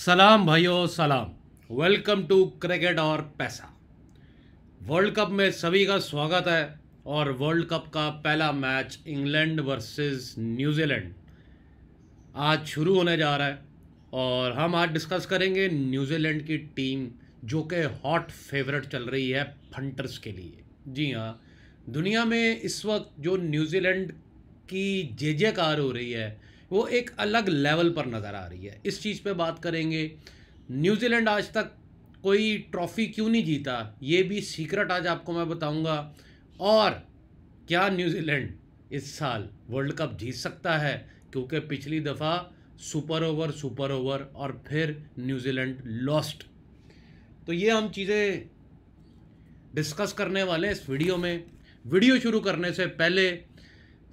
सलाम भाइयों सलाम वेलकम टू क्रिकेट और पैसा वर्ल्ड कप में सभी का स्वागत है और वर्ल्ड कप का पहला मैच इंग्लैंड वर्सेस न्यूजीलैंड आज शुरू होने जा रहा है और हम आज डिस्कस करेंगे न्यूजीलैंड की टीम जो कि हॉट फेवरेट चल रही है फंटर्स के लिए जी हाँ दुनिया में इस वक्त जो न्यूजीलैंड की जे जयकार हो रही है वो एक अलग लेवल पर नज़र आ रही है इस चीज़ पे बात करेंगे न्यूजीलैंड आज तक कोई ट्रॉफ़ी क्यों नहीं जीता ये भी सीक्रेट आज आपको मैं बताऊंगा और क्या न्यूजीलैंड इस साल वर्ल्ड कप जीत सकता है क्योंकि पिछली दफ़ा सुपर ओवर सुपर ओवर और फिर न्यूजीलैंड लॉस्ट तो ये हम चीज़ें डिस्कस करने वाले इस वीडियो में वीडियो शुरू करने से पहले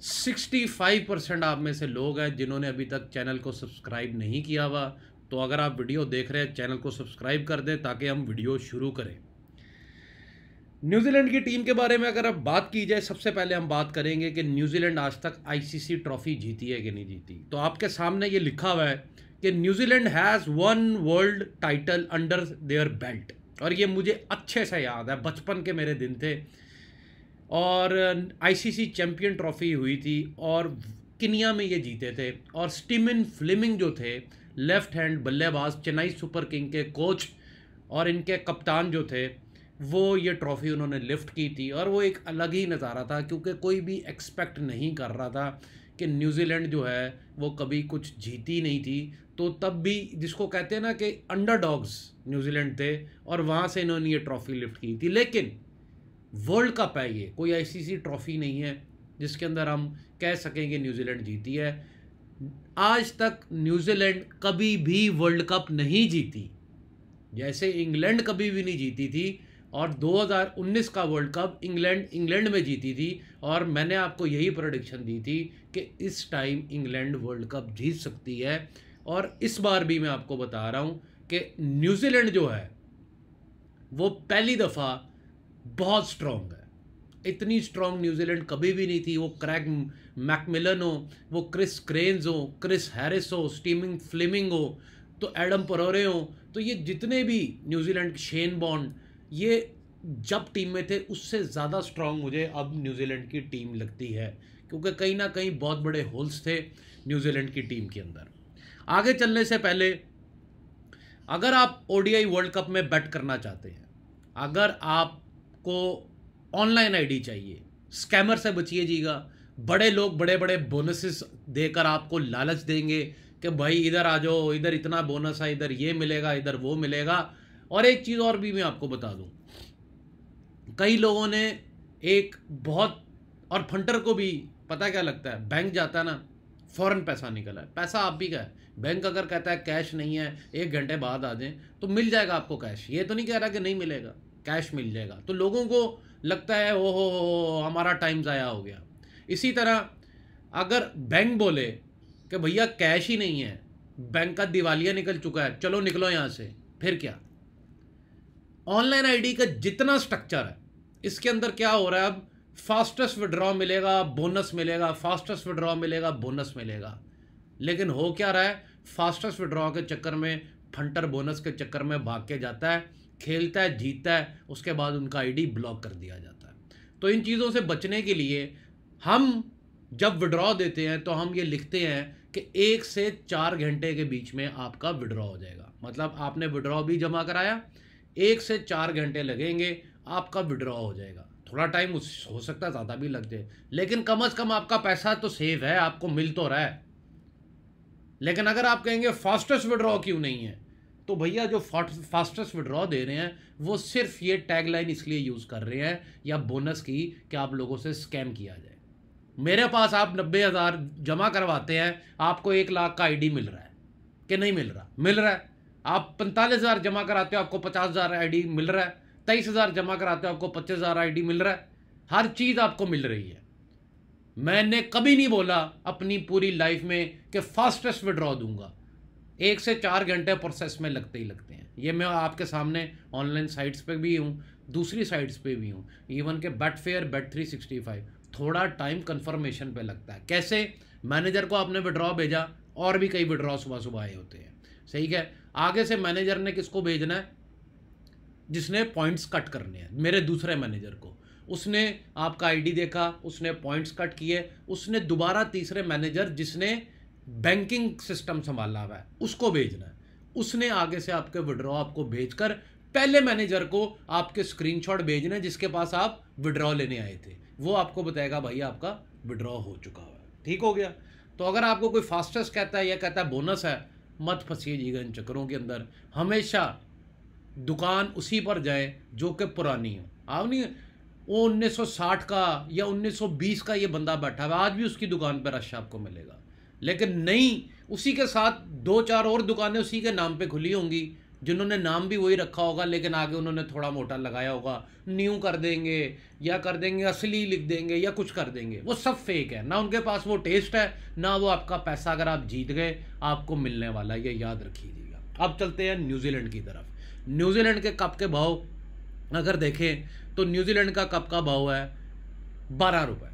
65 परसेंट आप में से लोग हैं जिन्होंने अभी तक चैनल को सब्सक्राइब नहीं किया हुआ तो अगर आप वीडियो देख रहे हैं चैनल को सब्सक्राइब कर दें ताकि हम वीडियो शुरू करें न्यूजीलैंड की टीम के बारे में अगर अब बात की जाए सबसे पहले हम बात करेंगे कि न्यूजीलैंड आज तक आईसीसी ट्रॉफी जीती है कि नहीं जीती तो आपके सामने ये लिखा हुआ है कि New Zealand has won world title under their belt और ये मुझे अच्छे से याद है बचपन के मेरे दिन थे और आईसीसी चैम्पियन ट्रॉफी हुई थी और किनिया में ये जीते थे और स्टीमिन फ्लेमिंग जो थे लेफ्ट हैंड बल्लेबाज चेन्नई सुपर किंग के कोच और इनके कप्तान जो थे वो ये ट्रॉफ़ी उन्होंने लिफ्ट की थी और वो एक अलग ही नज़ारा था क्योंकि कोई भी एक्सपेक्ट नहीं कर रहा था कि न्यूजीलैंड जो है वो कभी कुछ जीती नहीं थी तो तब भी जिसको कहते हैं ना कि डॉग्स न्यूजीलैंड थे और वहाँ से इन्होंने ये ट्रॉफ़ी लिफ्ट की थी लेकिन वर्ल्ड कप है ये कोई आईसीसी ट्रॉफ़ी नहीं है जिसके अंदर हम कह सकें कि न्यूजीलैंड जीती है आज तक न्यूजीलैंड कभी भी वर्ल्ड कप नहीं जीती जैसे इंग्लैंड कभी भी नहीं जीती थी और 2019 का वर्ल्ड कप इंग्लैंड इंग्लैंड में जीती थी और मैंने आपको यही प्रोडिक्शन दी थी कि इस टाइम इंग्लैंड वर्ल्ड कप जीत सकती है और इस बार भी मैं आपको बता रहा हूँ कि न्यूजीलैंड जो है वो पहली दफ़ा बहुत स्ट्रांग है इतनी स्ट्रॉन्ग न्यूजीलैंड कभी भी नहीं थी वो क्रैग मैकमिलन हो वो क्रिस क्रेन्स हो क्रिस हैरिस हो स्टीमिंग फ्लिमिंग हो तो एडम परोरे हो तो ये जितने भी न्यूजीलैंड शेन बॉन्ड ये जब टीम में थे उससे ज़्यादा स्ट्रांग मुझे अब न्यूजीलैंड की टीम लगती है क्योंकि कहीं ना कहीं बहुत बड़े होल्स थे न्यूजीलैंड की टीम के अंदर आगे चलने से पहले अगर आप ओडीआई वर्ल्ड कप में बैट करना चाहते हैं अगर आप को ऑनलाइन आईडी चाहिए स्कैमर से बचिए जीगा बड़े लोग बड़े बड़े बोनसेस देकर आपको लालच देंगे कि भाई इधर आ जाओ इधर इतना बोनस है इधर ये मिलेगा इधर वो मिलेगा और एक चीज़ और भी मैं आपको बता दूं कई लोगों ने एक बहुत और फंटर को भी पता क्या लगता है बैंक जाता है ना फ़ौरन पैसा निकला है पैसा आप भी का है बैंक अगर कहता है कैश नहीं है एक घंटे बाद आ जाए तो मिल जाएगा आपको कैश ये तो नहीं कह रहा कि नहीं मिलेगा कैश मिल जाएगा तो लोगों को लगता है ओ हो हो हमारा टाइम ज़ाया हो गया इसी तरह अगर बैंक बोले कि भैया कैश ही नहीं है बैंक का दिवालिया निकल चुका है चलो निकलो यहाँ से फिर क्या ऑनलाइन आईडी का जितना स्ट्रक्चर है इसके अंदर क्या हो रहा है अब फास्टेस्ट विड्रॉ मिलेगा बोनस मिलेगा फास्टेस्ट विड्रॉ मिलेगा बोनस मिलेगा लेकिन हो क्या रहा है फास्टेस्ट विड्रॉ के चक्कर में फंटर बोनस के चक्कर में भाग के जाता है खेलता है जीतता है उसके बाद उनका आईडी ब्लॉक कर दिया जाता है तो इन चीज़ों से बचने के लिए हम जब विड्रॉ देते हैं तो हम ये लिखते हैं कि एक से चार घंटे के बीच में आपका विड्रॉ हो जाएगा मतलब आपने विड्रॉ भी जमा कराया एक से चार घंटे लगेंगे आपका विड्रॉ हो जाएगा थोड़ा टाइम हो सकता है ज़्यादा भी लग जाए लेकिन कम अज़ कम आपका पैसा तो सेव है आपको मिल तो रहा है लेकिन अगर आप कहेंगे फास्टेस्ट विड्रॉ क्यों नहीं है तो भैया जो फास्टेस्ट विड्रॉ दे रहे हैं वो सिर्फ ये टैगलाइन इसलिए यूज़ कर रहे हैं या बोनस की कि आप लोगों से स्कैम किया जाए मेरे पास आप नब्बे हज़ार जमा करवाते हैं आपको एक लाख का आईडी मिल रहा है कि नहीं मिल रहा मिल रहा है आप पैंतालीस हज़ार जमा कराते हो आपको पचास हज़ार आई मिल रहा है तेईस हज़ार जमा कराते हो आपको पच्चीस हज़ार आई मिल रहा है हर चीज़ आपको मिल रही है मैंने कभी नहीं बोला अपनी पूरी लाइफ में कि फास्टेस्ट विड्रॉ दूंगा एक से चार घंटे प्रोसेस में लगते ही लगते हैं ये मैं आपके सामने ऑनलाइन साइट्स पे भी हूँ दूसरी साइट्स पे भी हूँ इवन के betfair bet three sixty five थोड़ा टाइम कन्फर्मेशन पे लगता है कैसे मैनेजर को आपने विड्रॉ भेजा और भी कई विड्रॉ सुबह सुबह आए होते हैं सही है आगे से मैनेजर ने किसको भेजना है जिसने पॉइंट्स कट करने हैं मेरे दूसरे मैनेजर को उसने आपका आईडी देखा उसने पॉइंट्स कट किए उसने दोबारा तीसरे मैनेजर जिसने बैंकिंग सिस्टम संभालना हुआ है उसको भेजना है उसने आगे से आपके विड्रॉ आपको भेजकर पहले मैनेजर को आपके स्क्रीनशॉट भेजने जिसके पास आप विड्रॉ लेने आए थे वो आपको बताएगा भाई आपका विड्रॉ हो चुका हुआ है ठीक हो गया तो अगर आपको कोई फास्टेस्ट कहता है या कहता है बोनस है मत फंसीजिएगा इन चक्करों के अंदर हमेशा दुकान उसी पर जाए जो कि पुरानी हो आप नहीं वो 1960 का या 1920 का ये बंदा बैठा हुआ आज भी उसकी दुकान पर रश आपको मिलेगा लेकिन नहीं उसी के साथ दो चार और दुकानें उसी के नाम पे खुली होंगी जिन्होंने नाम भी वही रखा होगा लेकिन आगे उन्होंने थोड़ा मोटा लगाया होगा न्यू कर देंगे या कर देंगे असली लिख देंगे या कुछ कर देंगे वो सब फेक है ना उनके पास वो टेस्ट है ना वो आपका पैसा अगर आप जीत गए आपको मिलने वाला ये याद रखिएगा अब चलते हैं न्यूजीलैंड की तरफ न्यूजीलैंड के कप के भाव अगर देखें तो न्यूजीलैंड का कप का भाव है बारह रुपये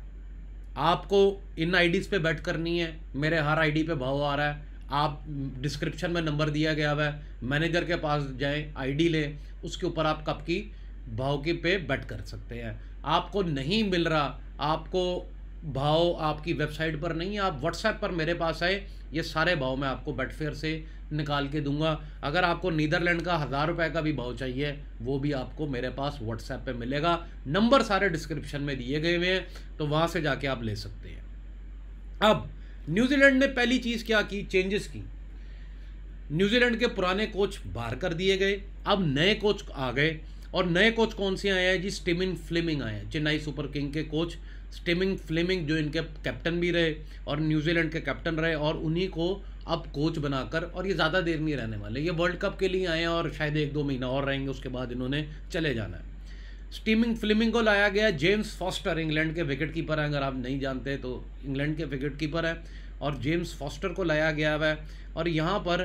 आपको इन आईडीज़ पे बैट करनी है मेरे हर आईडी पे भाव आ रहा है आप डिस्क्रिप्शन में नंबर दिया गया हुआ है मैनेजर के पास जाएं आईडी लें उसके ऊपर आप कब की भाव के पे बैट कर सकते हैं आपको नहीं मिल रहा आपको भाव आपकी वेबसाइट पर नहीं है आप व्हाट्सएप पर मेरे पास आए ये सारे भाव मैं आपको बेटफेयर से निकाल के दूंगा अगर आपको नीदरलैंड का हज़ार रुपये का भी भाव चाहिए वो भी आपको मेरे पास व्हाट्सएप पे मिलेगा नंबर सारे डिस्क्रिप्शन में दिए गए हुए हैं तो वहाँ से जाके आप ले सकते हैं अब न्यूजीलैंड ने पहली चीज़ क्या की चेंजेस की न्यूजीलैंड के पुराने कोच बाहर कर दिए गए अब नए कोच आ गए और नए कोच कौन से आए हैं जी स्टिमिन फ्लेमिंग आए हैं चेन्नई सुपर किंग के कोच स्टिमिंग फ्लेमिंग जो इनके कैप्टन भी रहे और न्यूजीलैंड के कैप्टन रहे और उन्हीं को अब कोच बनाकर और ये ज़्यादा देर नहीं रहने वाले ये वर्ल्ड कप के लिए आए हैं और शायद एक दो महीना और रहेंगे उसके बाद इन्होंने चले जाना है स्टीमिंग फ्लिमिंग को लाया गया जेम्स फॉस्टर इंग्लैंड के विकेट कीपर हैं अगर आप नहीं जानते तो इंग्लैंड के विकेट कीपर हैं और जेम्स फॉस्टर को लाया गया है और यहाँ पर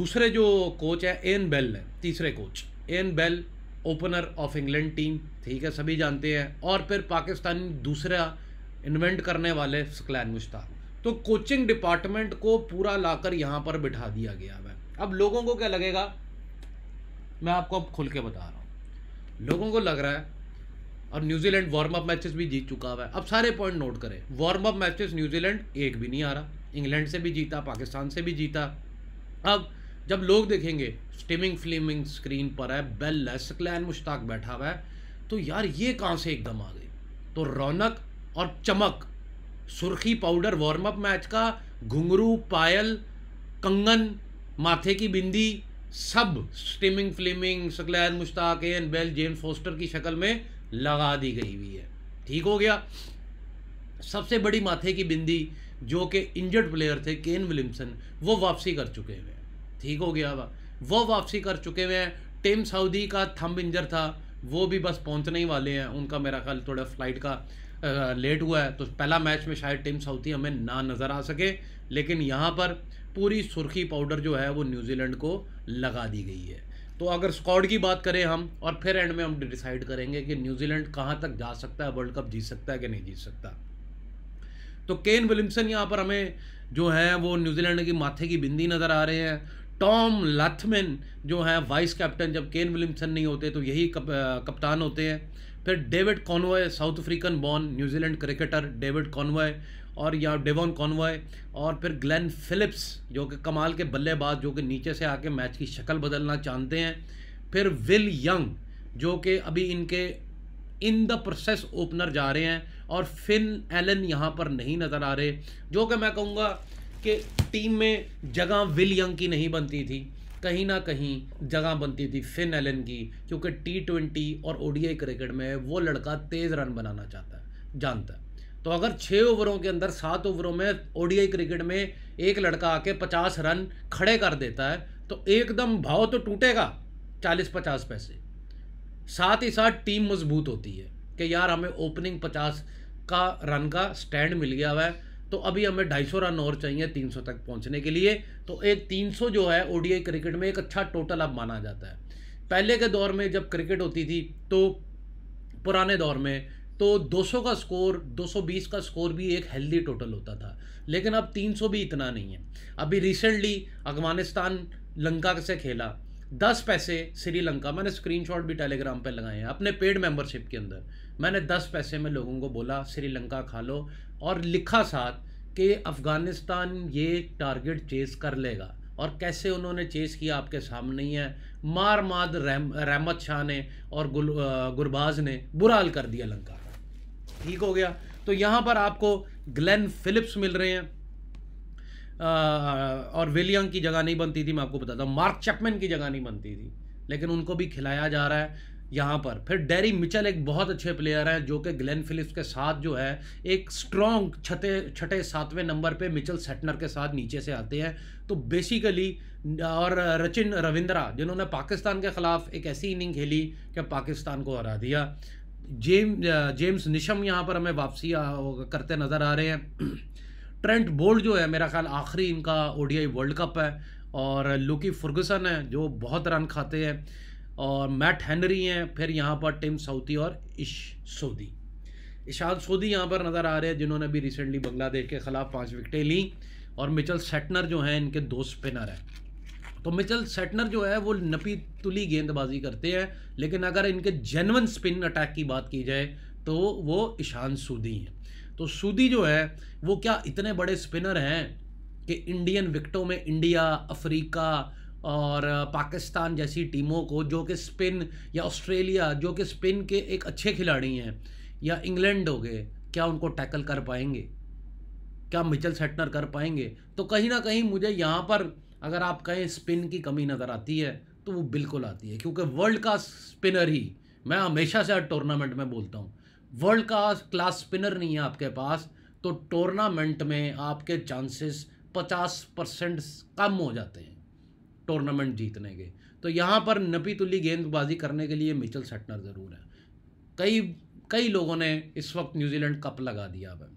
दूसरे जो कोच है एन बेल है तीसरे coach Ian Bell opener of England team ठीक है सभी जानते हैं और फिर पाकिस्तानी दूसरा इन्वेंट करने वाले सकलैन मुश्ताक तो कोचिंग डिपार्टमेंट को पूरा लाकर यहाँ पर बिठा दिया गया है अब लोगों को क्या लगेगा मैं आपको अब खुल के बता रहा हूँ लोगों को लग रहा है और न्यूजीलैंड वार्म अप मैचेस भी जीत चुका हुआ है अब सारे पॉइंट नोट करें वार्म अप मैचेस न्यूजीलैंड एक भी नहीं आ रहा इंग्लैंड से भी जीता पाकिस्तान से भी जीता अब जब लोग देखेंगे स्टिमिंग फ्लिमिंग स्क्रीन पर है बेल लेस क्लैन मुश्ताक बैठा हुआ है तो यार ये कहाँ से एकदम आ गई तो रौनक और चमक सुर्खी पाउडर वार्म अप मैच का घुंघरू पायल कंगन माथे की बिंदी सब Stephen Fleming Saqlain Mushtaq Ian Bell जेन फोस्टर की शक्ल में लगा दी गई हुई है ठीक हो गया सबसे बड़ी माथे की बिंदी जो कि इंजर्ड प्लेयर थे केन विलियमसन वो वापसी कर चुके हुए ठीक हो गया वा वो वापसी कर चुके हुए हैं टिम सऊदी का थम्ब इंजर था वो भी बस पहुंचने ही वाले हैं उनका मेरा ख्याल थोड़ा फ्लाइट का लेट हुआ है तो पहला मैच में शायद टिम सऊदी हमें ना नज़र आ सके लेकिन यहाँ पर पूरी सुर्खी पाउडर जो है वो न्यूजीलैंड को लगा दी गई है तो अगर स्कॉड की बात करें हम और फिर एंड में हम डिसाइड करेंगे कि न्यूजीलैंड कहाँ तक जा सकता है वर्ल्ड कप जीत सकता है कि नहीं जीत सकता तो केन विलियमसन यहाँ पर हमें जो है वो न्यूजीलैंड की माथे की बिंदी नज़र आ रहे हैं टॉम लाथमैन जो हैं वाइस कैप्टन जब केन विलियमसन नहीं होते तो यही कप, कप्तान होते हैं फिर David Conway South African born New Zealand cricketer David Conway और या डेवन कॉनवॉय और फिर ग्लेन फिलिप्स जो कि कमाल के बल्लेबाज जो कि नीचे से आके मैच की शक्ल बदलना चाहते हैं फिर विल यंग जो कि अभी इनके इन द प्रोसेस ओपनर जा रहे हैं और फिन एलन यहाँ पर नहीं नज़र आ रहे जो कि मैं कहूँगा कि टीम में जगह विल यंग की नहीं बनती थी कहीं ना कहीं जगह बनती थी फिन एलन की क्योंकि टी ट्वेंटी और ओडीआई क्रिकेट में वो लड़का तेज़ रन बनाना चाहता है जानता है तो अगर छः ओवरों के अंदर सात ओवरों में ओडीआई क्रिकेट में एक लड़का आके पचास रन खड़े कर देता है तो एकदम भाव तो टूटेगा चालीस पचास पैसे साथ ही साथ टीम मजबूत होती है कि यार हमें ओपनिंग पचास का रन का स्टैंड मिल गया हुआ है तो अभी हमें ढाई सौ रन और चाहिए तीन सौ तक पहुंचने के लिए तो एक सौ जो है ओडीआई क्रिकेट में एक अच्छा टोटल अब माना जाता है पहले के दौर में जब क्रिकेट होती थी तो पुराने दौर में तो 200 का स्कोर 220 का स्कोर भी एक हेल्दी टोटल होता था लेकिन अब 300 भी इतना नहीं है अभी रिसेंटली अफगानिस्तान लंका से खेला दस पैसे श्रीलंका मैंने स्क्रीनशॉट भी टेलीग्राम पर लगाए हैं अपने पेड मेंबरशिप के अंदर मैंने दस पैसे में लोगों को बोला श्रीलंका खा लो और लिखा साथ कि अफ़गानिस्तान ये टारगेट चेस कर लेगा और कैसे उन्होंने चेस किया आपके सामने ही है मार माद रहमत शाह ने और गुल गुरबाज ने बुराल कर दिया लंका ठीक हो गया तो यहाँ पर आपको ग्लेन फिलिप्स मिल रहे हैं आ, और विलियम की जगह नहीं बनती थी मैं आपको बताता हूँ मार्क चैपमैन की जगह नहीं बनती थी लेकिन उनको भी खिलाया जा रहा है यहाँ पर फिर डेरी मिचल एक बहुत अच्छे प्लेयर हैं जो कि ग्लेन फिलिप्स के साथ जो है एक स्ट्रॉन्ग छठे छठे सातवें नंबर पे मिचल सेटनर के साथ नीचे से आते हैं तो बेसिकली और रचिन रविंद्रा जिन्होंने पाकिस्तान के ख़िलाफ़ एक ऐसी इनिंग खेली कि पाकिस्तान को हरा दिया जेम जेम्स निशम यहाँ पर हमें वापसी करते नज़र आ रहे हैं ट्रेंट बोल्ट जो है मेरा ख्याल आखिरी इनका ओडीआई वर्ल्ड कप है और लुकी फर्गसन है जो बहुत रन खाते हैं और मैट हैनरी हैं फिर यहाँ पर टिम साउथी और इश सोदी इशाद सोदी यहाँ पर नज़र आ रहे हैं जिन्होंने अभी रिसेंटली बांग्लादेश के ख़िलाफ़ पाँच विकटें लीं और मिचल सेटनर जो हैं इनके दो स्पिनर हैं तो मिचल सेटनर जो है वो नपी तुली गेंदबाजी करते हैं लेकिन अगर इनके जेनवन स्पिन अटैक की बात की जाए तो वो ईशान सूदी हैं तो सूदी जो है वो क्या इतने बड़े स्पिनर हैं कि इंडियन विकटों में इंडिया अफ्रीका और पाकिस्तान जैसी टीमों को जो कि स्पिन या ऑस्ट्रेलिया जो कि स्पिन के एक अच्छे खिलाड़ी हैं या इंग्लैंड हो गए क्या उनको टैकल कर पाएंगे क्या मिचल सेटनर कर पाएंगे तो कहीं ना कहीं मुझे यहाँ पर अगर आप कहें स्पिन की कमी नज़र आती है तो वो बिल्कुल आती है क्योंकि वर्ल्ड का स्पिनर ही मैं हमेशा से हर टूर्नामेंट में बोलता हूँ वर्ल्ड का क्लास स्पिनर नहीं है आपके पास तो टूर्नामेंट में आपके चांसेस पचास परसेंट कम हो जाते हैं टूर्नामेंट जीतने के तो यहाँ पर नपी तुली गेंदबाजी करने के लिए मिचल सेटनर ज़रूर है कई कई लोगों ने इस वक्त न्यूजीलैंड कप लगा दिया अब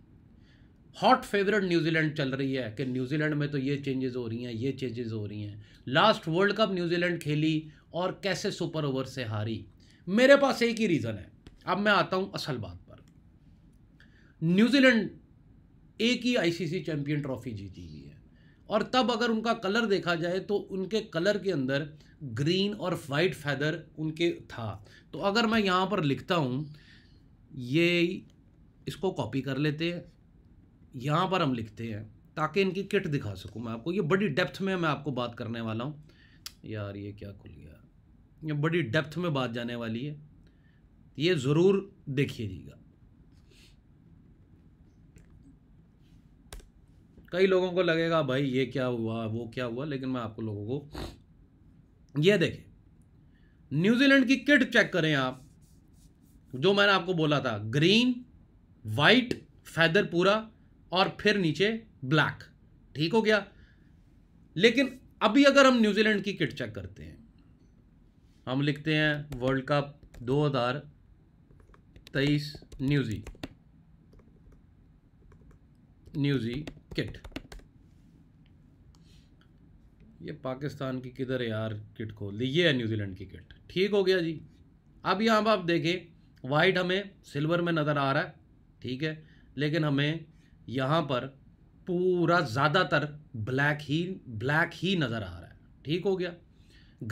हॉट फेवरेट न्यूजीलैंड चल रही है कि न्यूजीलैंड में तो ये चेंजेस हो रही हैं ये चेंजेस हो रही हैं लास्ट वर्ल्ड कप न्यूजीलैंड खेली और कैसे सुपर ओवर से हारी मेरे पास एक ही रीज़न है अब मैं आता हूँ असल बात पर न्यूजीलैंड एक ही आईसीसी चैंपियन ट्रॉफी जीती हुई है और तब अगर उनका कलर देखा जाए तो उनके कलर के अंदर ग्रीन और वाइट फैदर उनके था तो अगर मैं यहाँ पर लिखता हूँ ये इसको कॉपी कर लेते हैं यहाँ पर हम लिखते हैं ताकि इनकी किट दिखा सकूँ मैं आपको ये बड़ी डेप्थ में मैं आपको बात करने वाला हूँ यार ये क्या खुल गया ये बड़ी डेप्थ में बात जाने वाली है ये ज़रूर देखिएगा कई लोगों को लगेगा भाई ये क्या हुआ वो क्या हुआ लेकिन मैं आपको लोगों को ये देखें न्यूजीलैंड की किट चेक करें आप जो मैंने आपको बोला था ग्रीन वाइट फैदर पूरा और फिर नीचे ब्लैक ठीक हो गया लेकिन अभी अगर हम न्यूजीलैंड की किट चेक करते हैं हम लिखते हैं वर्ल्ड कप 2023 न्यूजी न्यूजी किट ये पाकिस्तान की किधर है यार किट खोल दी ये है न्यूजीलैंड की किट ठीक हो गया जी अब यहाँ पर आप देखें वाइट हमें सिल्वर में नज़र आ रहा है ठीक है लेकिन हमें यहाँ पर पूरा ज़्यादातर ब्लैक ही ब्लैक ही नज़र आ रहा है ठीक हो गया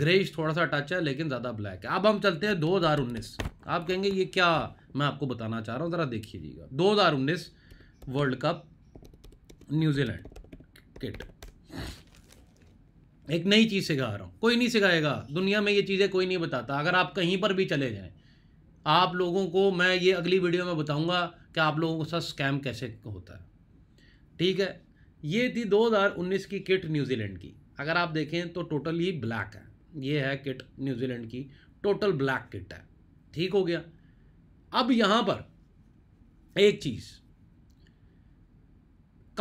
ग्रेज थोड़ा सा टच है लेकिन ज़्यादा ब्लैक है अब हम चलते हैं 2019 आप कहेंगे ये क्या मैं आपको बताना चाह रहा हूँ ज़रा देखिएगा उन्नीस वर्ल्ड कप न्यूजीलैंड किट एक नई चीज़ सिखा रहा हूँ कोई नहीं सिखाएगा दुनिया में ये चीज़ें कोई नहीं बताता अगर आप कहीं पर भी चले जाएं आप लोगों को मैं ये अगली वीडियो में बताऊंगा कि आप लोगों के साथ स्कैम कैसे होता है ठीक है ये थी 2019 की किट न्यूजीलैंड की अगर आप देखें तो टोटल ही ब्लैक है ये है किट न्यूजीलैंड की टोटल ब्लैक किट है ठीक हो गया अब यहाँ पर एक चीज़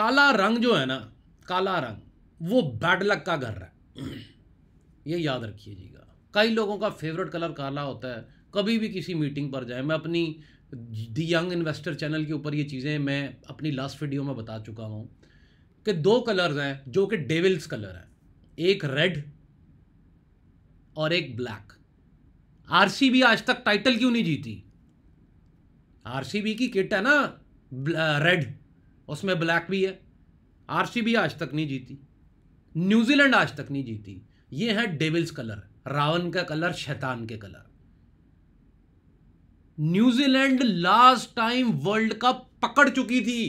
काला रंग जो है ना काला रंग वो बैड लक का घर है ये याद रखिएगा कई लोगों का फेवरेट कलर काला होता है कभी भी किसी मीटिंग पर जाए मैं अपनी दी यंग इन्वेस्टर चैनल के ऊपर ये चीज़ें मैं अपनी लास्ट वीडियो में बता चुका हूँ कि दो कलर्स हैं जो कि डेविल्स कलर हैं एक रेड और एक ब्लैक आर आज तक टाइटल क्यों नहीं जीती आर की किट है ना रेड उसमें ब्लैक भी है आरसीबी आज तक नहीं जीती न्यूजीलैंड आज तक नहीं जीती ये है डेविल्स कलर रावण का कलर शैतान के colour New Zealand last time world cup पकड़ चुकी थी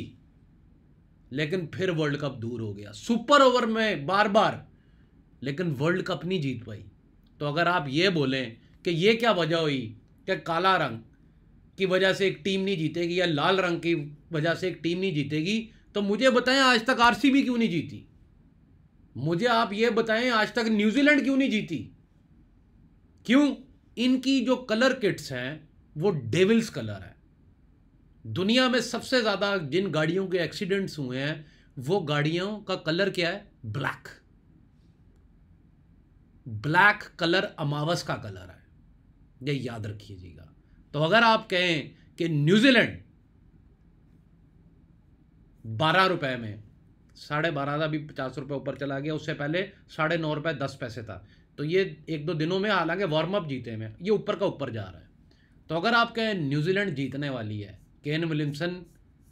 लेकिन फिर वर्ल्ड कप दूर हो गया सुपर ओवर में बार बार लेकिन वर्ल्ड कप नहीं जीत पाई तो अगर आप ये बोलें कि ये क्या वजह हुई कि काला रंग की वजह से एक टीम नहीं जीतेगी या लाल रंग की वजह से एक टीम नहीं जीतेगी तो मुझे बताएं आज तक आरसीबी क्यों नहीं जीती मुझे आप ये बताएं आज तक न्यूजीलैंड क्यों नहीं जीती क्यों इनकी जो कलर किट्स हैं वो डेविल्स कलर है दुनिया में सबसे ज़्यादा जिन गाड़ियों के एक्सीडेंट्स हुए हैं वो गाड़ियों का कलर क्या है ब्लैक ब्लैक कलर अमावस का कलर है ये याद रखिएगा तो अगर आप कहें कि न्यूजीलैंड बारह रुपए में साढ़े बारह था अभी पचास रुपये ऊपर चला गया उससे पहले साढ़े नौ रुपये दस पैसे था तो ये एक दो दिनों में हालांकि वार्म अप जीते में ये ऊपर का ऊपर जा रहा है तो अगर आप कहें न्यूजीलैंड जीतने वाली है केन विलियमसन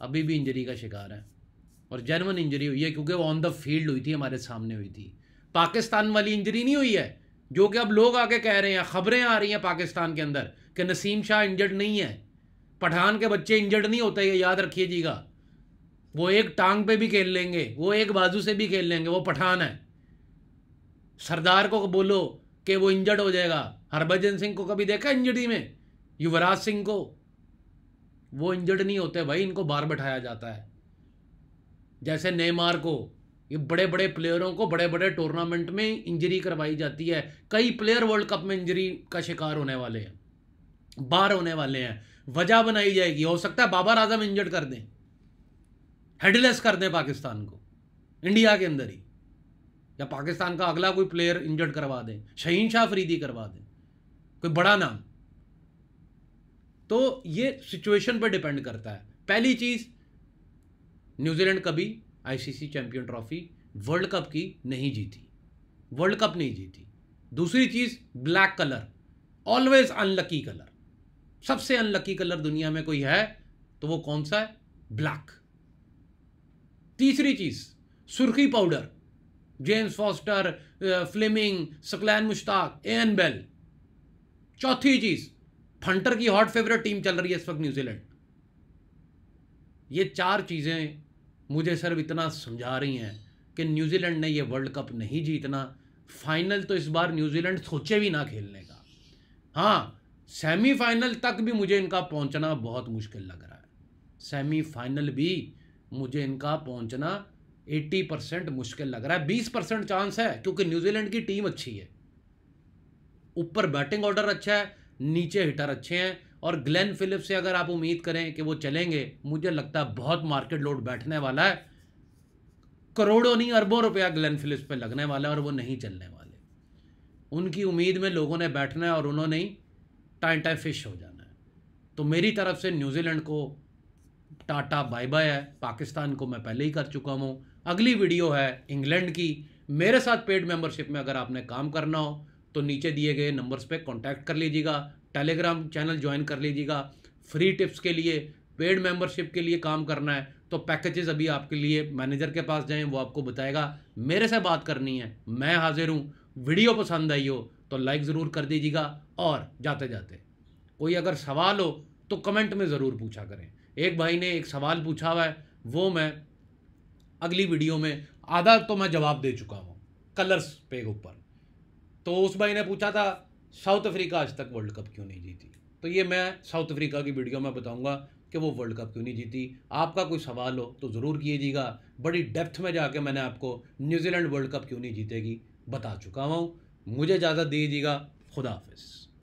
अभी भी इंजरी का शिकार है और जेनवन इंजरी हुई है क्योंकि वो ऑन द फील्ड हुई थी हमारे सामने हुई थी पाकिस्तान वाली इंजरी नहीं हुई है जो कि अब लोग आके कह रहे हैं खबरें आ रही हैं पाकिस्तान के अंदर कि नसीम शाह इंजर्ड नहीं है पठान के बच्चे इंजर्ड नहीं होते ये याद रखिए जीगा वो एक टांग पे भी खेल लेंगे वो एक बाजू से भी खेल लेंगे वो पठान है सरदार को बोलो कि वो इंजर्ड हो जाएगा हरभजन सिंह को कभी देखा इंजरी में युवराज सिंह को वो इंजर्ड नहीं होते भाई इनको बाहर बैठाया जाता है जैसे नेमार को ये बड़े बड़े प्लेयरों को बड़े बड़े टूर्नामेंट में इंजरी करवाई जाती है कई प्लेयर वर्ल्ड कप में इंजरी का शिकार होने वाले हैं बाहर होने वाले हैं वजह बनाई जाएगी हो सकता है बाबर आजम इंजर्ड कर दें हेडलेस कर दें पाकिस्तान को इंडिया के अंदर ही या पाकिस्तान का अगला कोई प्लेयर इंजर्ड करवा दें शहीन शाह फरीदी करवा दें कोई बड़ा नाम तो ये सिचुएशन पर डिपेंड करता है पहली चीज़ न्यूजीलैंड कभी ICC champion trophy world cup की नहीं जीती वर्ल्ड कप नहीं जीती दूसरी चीज़ black colour always unlucky colour सबसे अनलकी कलर दुनिया में कोई है तो वो कौन सा है ब्लैक तीसरी चीज़ सुर्खी powder James Foster Fleming Saqlain Mushtaq A N Bell चौथी चीज़ फंटर की हॉट फेवरेट टीम चल रही है इस वक्त न्यूजीलैंड ये चार चीज़ें मुझे सर इतना समझा रही हैं कि न्यूजीलैंड ने ये वर्ल्ड कप नहीं जीतना फाइनल तो इस बार न्यूजीलैंड सोचे भी ना खेलने का हाँ सेमीफाइनल तक भी मुझे इनका पहुंचना बहुत मुश्किल लग रहा है सेमीफाइनल भी मुझे इनका पहुंचना 80 परसेंट मुश्किल लग रहा है 20 परसेंट चांस है क्योंकि न्यूजीलैंड की टीम अच्छी है ऊपर बैटिंग ऑर्डर अच्छा है नीचे हिटर अच्छे हैं और ग्लेन फिलिप से अगर आप उम्मीद करें कि वो चलेंगे मुझे लगता है बहुत मार्केट लोड बैठने वाला है करोड़ों नहीं अरबों रुपया ग्लेन फिलिप्स पे लगने वाला है और वो नहीं चलने वाले उनकी उम्मीद में लोगों ने बैठना है और उन्होंने ही टाइम टाइम फिश हो जाना है तो मेरी तरफ से न्यूजीलैंड को टाटा बाय बाय है पाकिस्तान को मैं पहले ही कर चुका हूँ अगली वीडियो है इंग्लैंड की मेरे साथ पेड मेंबरशिप में अगर आपने काम करना हो तो नीचे दिए गए नंबर्स पे कांटेक्ट कर लीजिएगा टेलीग्राम चैनल ज्वाइन कर लीजिएगा फ्री टिप्स के लिए पेड मेंबरशिप के लिए काम करना है तो पैकेजेस अभी आपके लिए मैनेजर के पास जाएं वो आपको बताएगा मेरे से बात करनी है मैं हाजिर हूँ वीडियो पसंद आई हो तो लाइक ज़रूर कर दीजिएगा और जाते जाते कोई अगर सवाल हो तो कमेंट में ज़रूर पूछा करें एक भाई ने एक सवाल पूछा हुआ है वो मैं अगली वीडियो में आधा तो मैं जवाब दे चुका हूँ कलर्स पे ऊपर तो उस भाई ने पूछा था साउथ अफ्रीका आज तक वर्ल्ड कप क्यों नहीं जीती तो ये मैं साउथ अफ्रीका की वीडियो में बताऊंगा कि वो वर्ल्ड कप क्यों नहीं जीती आपका कोई सवाल हो तो ज़रूर कीजिएगा बड़ी डेप्थ में जाके मैंने आपको न्यूजीलैंड वर्ल्ड कप क्यों नहीं जीतेगी बता चुका हूँ मुझे इजाज़त दीजिएगा खुदा हाफिज़